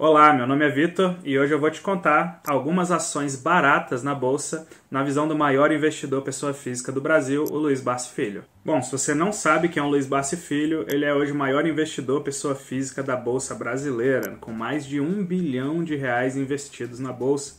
Olá, meu nome é Vitor e hoje eu vou te contar algumas ações baratas na bolsa na visão do maior investidor pessoa física do Brasil, o Luiz Bassi Filho. Bom, se você não sabe quem é o Luiz Bassi Filho, ele é hoje o maior investidor pessoa física da bolsa brasileira, com mais de um bilhão de reais investidos na bolsa.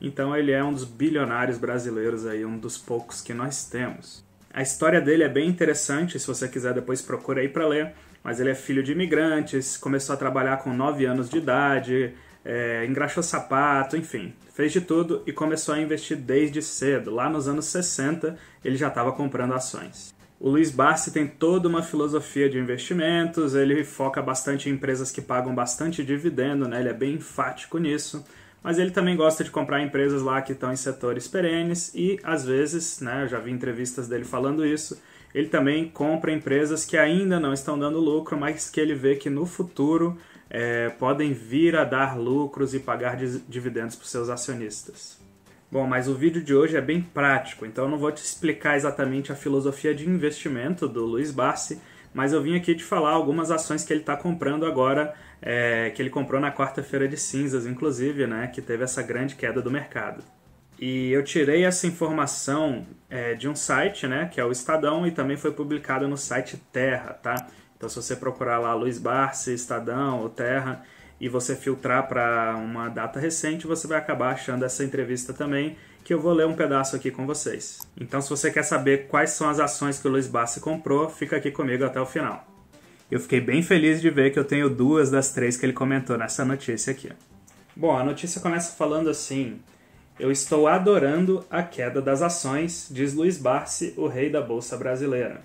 Então ele é um dos bilionários brasileiros aí, um dos poucos que nós temos. A história dele é bem interessante, se você quiser depois procura aí para ler mas ele é filho de imigrantes, começou a trabalhar com 9 anos de idade, é, engraxou sapato, enfim, fez de tudo e começou a investir desde cedo. Lá nos anos 60, ele já estava comprando ações. O Luiz Barsi tem toda uma filosofia de investimentos, ele foca bastante em empresas que pagam bastante dividendo, né? ele é bem enfático nisso, mas ele também gosta de comprar empresas lá que estão em setores perenes e, às vezes, né, eu já vi entrevistas dele falando isso, ele também compra empresas que ainda não estão dando lucro, mas que ele vê que no futuro é, podem vir a dar lucros e pagar dividendos para os seus acionistas. Bom, mas o vídeo de hoje é bem prático, então eu não vou te explicar exatamente a filosofia de investimento do Luiz Barsi, mas eu vim aqui te falar algumas ações que ele está comprando agora, é, que ele comprou na quarta-feira de cinzas, inclusive, né, que teve essa grande queda do mercado. E eu tirei essa informação é, de um site, né, que é o Estadão, e também foi publicada no site Terra, tá? Então, se você procurar lá Luiz Barsi, Estadão ou Terra, e você filtrar para uma data recente, você vai acabar achando essa entrevista também, que eu vou ler um pedaço aqui com vocês. Então, se você quer saber quais são as ações que o Luiz Barsi comprou, fica aqui comigo até o final. Eu fiquei bem feliz de ver que eu tenho duas das três que ele comentou nessa notícia aqui. Bom, a notícia começa falando assim: eu estou adorando a queda das ações, diz Luiz Barsi, o rei da Bolsa Brasileira.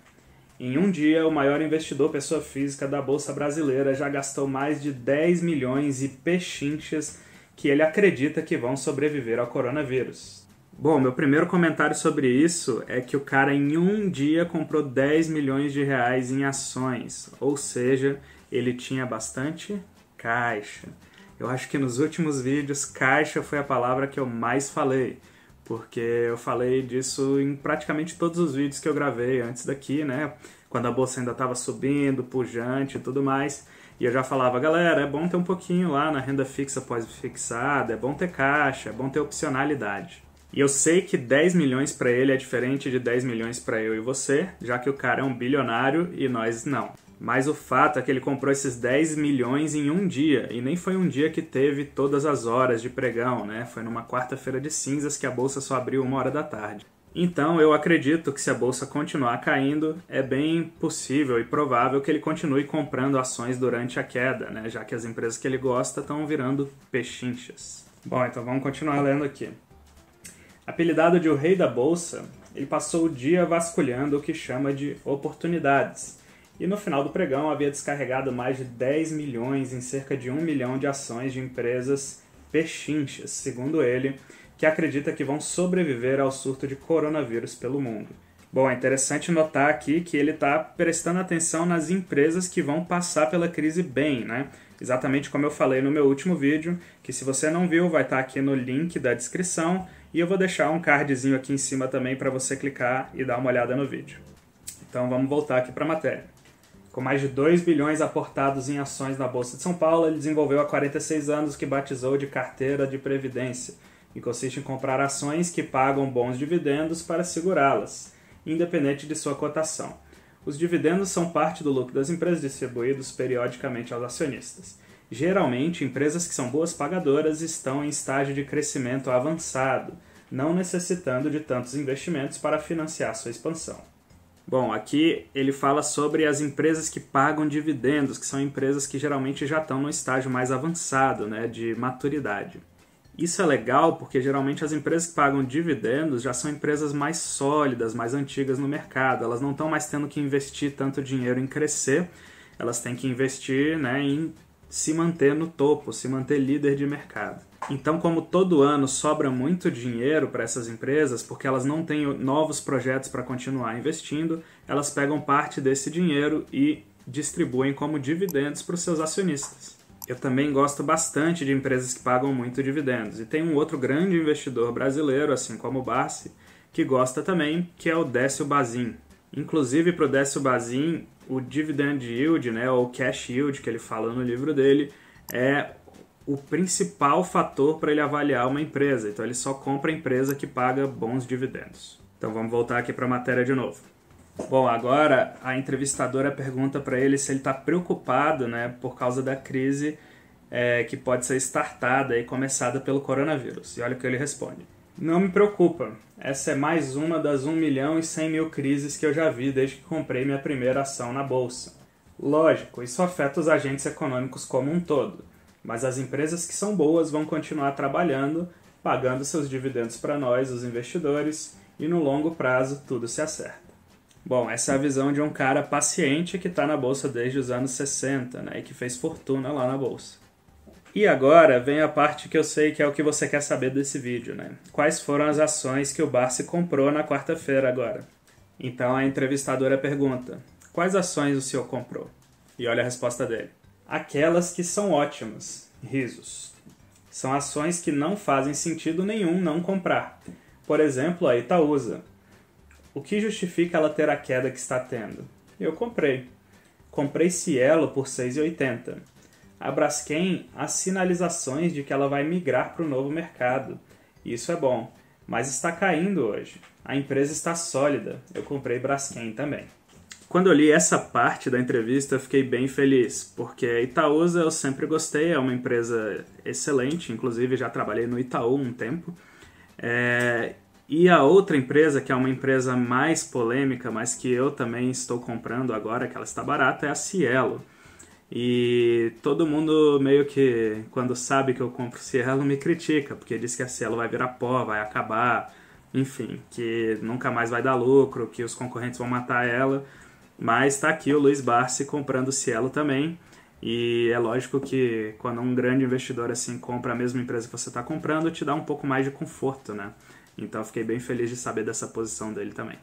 Em um dia, o maior investidor pessoa física da Bolsa Brasileira já gastou mais de 10 milhões e pechinchas que ele acredita que vão sobreviver ao coronavírus. Bom, meu primeiro comentário sobre isso é que o cara em um dia comprou 10 milhões de reais em ações, ou seja, ele tinha bastante caixa. Eu acho que nos últimos vídeos, caixa foi a palavra que eu mais falei, porque eu falei disso em praticamente todos os vídeos que eu gravei antes daqui, né? Quando a bolsa ainda estava subindo, pujante e tudo mais. E eu já falava, galera, é bom ter um pouquinho lá na renda fixa pós-fixada, é bom ter caixa, é bom ter opcionalidade. E eu sei que 10 milhões para ele é diferente de 10 milhões para eu e você, já que o cara é um bilionário e nós não. Mas o fato é que ele comprou esses 10 milhões em um dia, e nem foi um dia que teve todas as horas de pregão, né? Foi numa quarta-feira de cinzas que a bolsa só abriu uma hora da tarde. Então, eu acredito que se a bolsa continuar caindo, é bem possível e provável que ele continue comprando ações durante a queda, né? Já que as empresas que ele gosta estão virando pechinchas. Bom, então vamos continuar lendo aqui. Apelidado de o Rei da Bolsa, ele passou o dia vasculhando o que chama de oportunidades e no final do pregão havia descarregado mais de 10 milhões em cerca de 1 milhão de ações de empresas pechinchas, segundo ele, que acredita que vão sobreviver ao surto de coronavírus pelo mundo. Bom, é interessante notar aqui que ele está prestando atenção nas empresas que vão passar pela crise bem, né? Exatamente como eu falei no meu último vídeo, que se você não viu, vai estar tá aqui no link da descrição e eu vou deixar um cardzinho aqui em cima também para você clicar e dar uma olhada no vídeo. Então vamos voltar aqui para a matéria. Com mais de 2 bilhões aportados em ações na Bolsa de São Paulo, ele desenvolveu há 46 anos o que batizou de carteira de previdência, e consiste em comprar ações que pagam bons dividendos para segurá-las, independente de sua cotação. Os dividendos são parte do lucro das empresas distribuídos periodicamente aos acionistas. Geralmente, empresas que são boas pagadoras estão em estágio de crescimento avançado, não necessitando de tantos investimentos para financiar sua expansão. Bom, aqui ele fala sobre as empresas que pagam dividendos, que são empresas que geralmente já estão no estágio mais avançado, né, de maturidade. Isso é legal porque geralmente as empresas que pagam dividendos já são empresas mais sólidas, mais antigas no mercado. Elas não estão mais tendo que investir tanto dinheiro em crescer, elas têm que investir né, em se manter no topo, se manter líder de mercado. Então, como todo ano sobra muito dinheiro para essas empresas, porque elas não têm novos projetos para continuar investindo, elas pegam parte desse dinheiro e distribuem como dividendos para os seus acionistas. Eu também gosto bastante de empresas que pagam muito dividendos. E tem um outro grande investidor brasileiro, assim como o Barsi, que gosta também, que é o Décio Bazin. Inclusive, para o Décio Bazin, o dividend yield, né, ou cash yield que ele fala no livro dele, é o principal fator para ele avaliar uma empresa. Então ele só compra empresa que paga bons dividendos. Então vamos voltar aqui para a matéria de novo. Bom, agora a entrevistadora pergunta para ele se ele está preocupado, né, por causa da crise é, que pode ser startada e começada pelo coronavírus. E olha o que ele responde: Não me preocupa. Essa é mais uma das 1 milhão e 100 mil crises que eu já vi desde que comprei minha primeira ação na bolsa. Lógico, isso afeta os agentes econômicos como um todo mas as empresas que são boas vão continuar trabalhando, pagando seus dividendos para nós, os investidores, e no longo prazo tudo se acerta. Bom, essa é a visão de um cara paciente que está na bolsa desde os anos 60 né, e que fez fortuna lá na bolsa. E agora vem a parte que eu sei que é o que você quer saber desse vídeo, né? Quais foram as ações que o Barsi comprou na quarta-feira agora? Então a entrevistadora pergunta: Quais ações o senhor comprou? E olha a resposta dele aquelas que são ótimas, risos. São ações que não fazem sentido nenhum não comprar. Por exemplo, a Itaúsa. O que justifica ela ter a queda que está tendo? Eu comprei. Comprei Cielo por 6,80. A Braskem há sinalizações de que ela vai migrar para o novo mercado. Isso é bom, mas está caindo hoje. A empresa está sólida. Eu comprei Braskem também. Quando eu li essa parte da entrevista, eu fiquei bem feliz, porque a Itaúsa eu sempre gostei, é uma empresa excelente, inclusive já trabalhei no Itaú um tempo. É, e a outra empresa, que é uma empresa mais polêmica, mas que eu também estou comprando agora, que ela está barata, é a Cielo. E todo mundo meio que, quando sabe que eu compro Cielo, me critica, porque diz que a Cielo vai virar pó, vai acabar, enfim, que nunca mais vai dar lucro, que os concorrentes vão matar ela. Mas está aqui o Luiz Barsi comprando o Cielo também. E é lógico que quando um grande investidor assim compra a mesma empresa que você está comprando, te dá um pouco mais de conforto, né? Então fiquei bem feliz de saber dessa posição dele também.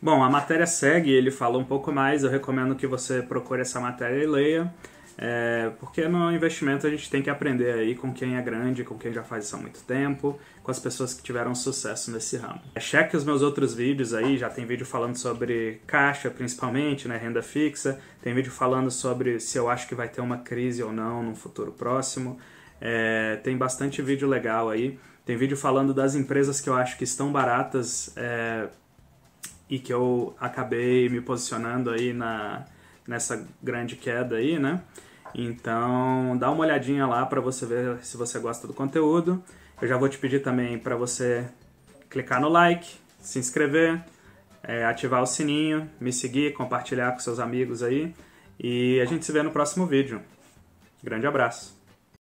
Bom, a matéria segue, ele falou um pouco mais, eu recomendo que você procure essa matéria e leia. É, porque no investimento a gente tem que aprender aí com quem é grande, com quem já faz isso há muito tempo, com as pessoas que tiveram sucesso nesse ramo. É, cheque os meus outros vídeos aí, já tem vídeo falando sobre caixa principalmente, né, renda fixa, tem vídeo falando sobre se eu acho que vai ter uma crise ou não no futuro próximo. É, tem bastante vídeo legal aí, tem vídeo falando das empresas que eu acho que estão baratas é, e que eu acabei me posicionando aí na, nessa grande queda aí, né? Então, dá uma olhadinha lá para você ver se você gosta do conteúdo. Eu já vou te pedir também para você clicar no like, se inscrever, é, ativar o sininho, me seguir, compartilhar com seus amigos aí. E a gente se vê no próximo vídeo. Grande abraço!